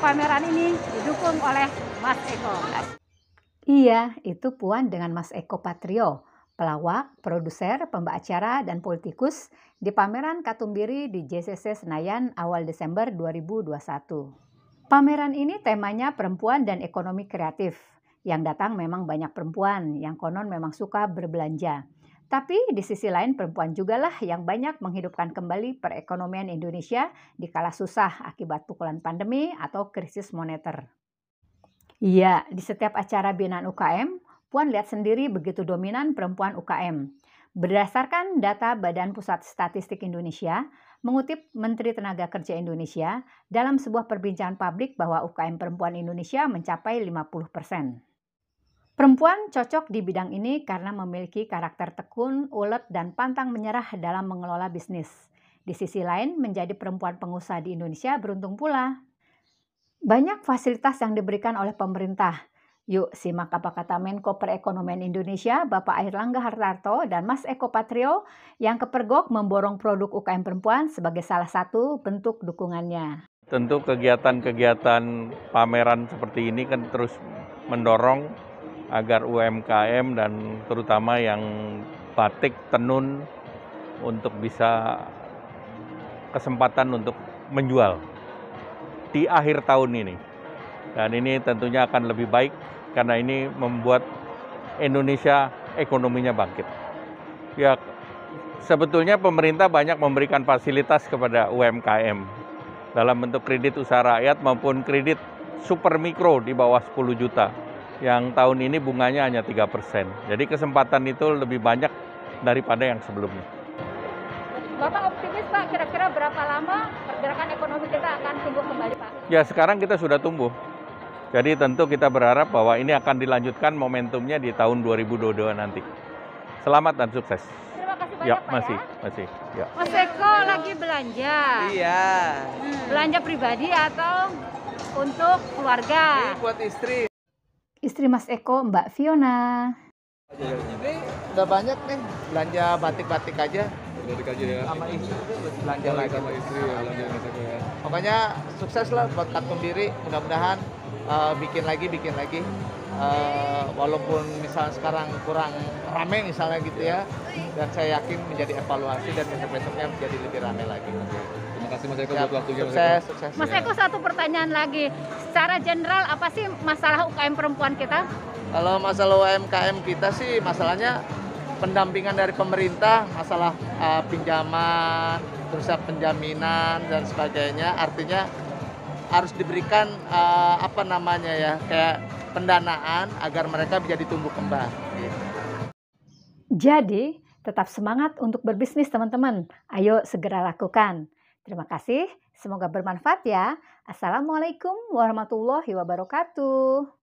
pameran ini didukung oleh Mas Eko. Iya, itu Puan dengan Mas Eko Patrio, pelawak, produser, pembawa acara, dan politikus di pameran Katumbiri di JCC Senayan awal Desember 2021. Pameran ini temanya perempuan dan ekonomi kreatif. Yang datang memang banyak perempuan yang konon memang suka berbelanja. Tapi di sisi lain perempuan jugalah yang banyak menghidupkan kembali perekonomian Indonesia di kala susah akibat pukulan pandemi atau krisis moneter. Iya, di setiap acara binaan UKM, Puan lihat sendiri begitu dominan perempuan UKM. Berdasarkan data Badan Pusat Statistik Indonesia, mengutip Menteri Tenaga Kerja Indonesia dalam sebuah perbincangan publik bahwa UKM perempuan Indonesia mencapai 50 persen. Perempuan cocok di bidang ini karena memiliki karakter tekun, ulet, dan pantang menyerah dalam mengelola bisnis. Di sisi lain, menjadi perempuan pengusaha di Indonesia beruntung pula. Banyak fasilitas yang diberikan oleh pemerintah. Yuk simak apa kata Menko Perekonomian Indonesia, Bapak Airlangga Hartarto dan Mas Eko Patrio yang kepergok memborong produk UKM perempuan sebagai salah satu bentuk dukungannya. Tentu kegiatan-kegiatan pameran seperti ini kan terus mendorong agar UMKM dan terutama yang batik tenun untuk bisa kesempatan untuk menjual di akhir tahun ini. Dan ini tentunya akan lebih baik karena ini membuat Indonesia ekonominya bangkit. Ya sebetulnya pemerintah banyak memberikan fasilitas kepada UMKM dalam bentuk kredit usaha rakyat maupun kredit super mikro di bawah 10 juta yang tahun ini bunganya hanya 3 persen. Jadi kesempatan itu lebih banyak daripada yang sebelumnya. Bapak optimis Pak, kira-kira berapa lama pergerakan ekonomi kita akan tumbuh kembali Pak? Ya sekarang kita sudah tumbuh. Jadi tentu kita berharap bahwa ini akan dilanjutkan momentumnya di tahun 2022 nanti. Selamat dan sukses. Terima kasih banyak ya, Pak ya. masih, ya. Masih, ya. Mas Eko lagi belanja. Iya. Hmm, belanja pribadi atau untuk keluarga? Ini buat istri. Istri Mas Eko, Mbak Fiona. Udah banyak nih belanja batik-batik aja. Batik aja ya. Sama istri belanja lagi. Sama istri ya, belanja Eko ya. Pokoknya sukses lah buat Katkum Diri. Mudah-mudahan uh, bikin lagi, bikin lagi. Uh, walaupun misalnya sekarang kurang rame misalnya gitu ya. Dan saya yakin menjadi evaluasi dan besok-besoknya menjadi lebih rame lagi kasih Mas Eko buat waktunya Mas Sukses. Mas Eko satu pertanyaan lagi. Secara general apa sih masalah UKM perempuan kita? Kalau masalah UMKM kita sih masalahnya pendampingan dari pemerintah, masalah uh, pinjaman, terus penjaminan dan sebagainya. Artinya harus diberikan uh, apa namanya ya kayak pendanaan agar mereka bisa tumbuh kembang. Gitu. Jadi, tetap semangat untuk berbisnis teman-teman. Ayo segera lakukan. Terima kasih, semoga bermanfaat ya. Assalamualaikum warahmatullahi wabarakatuh.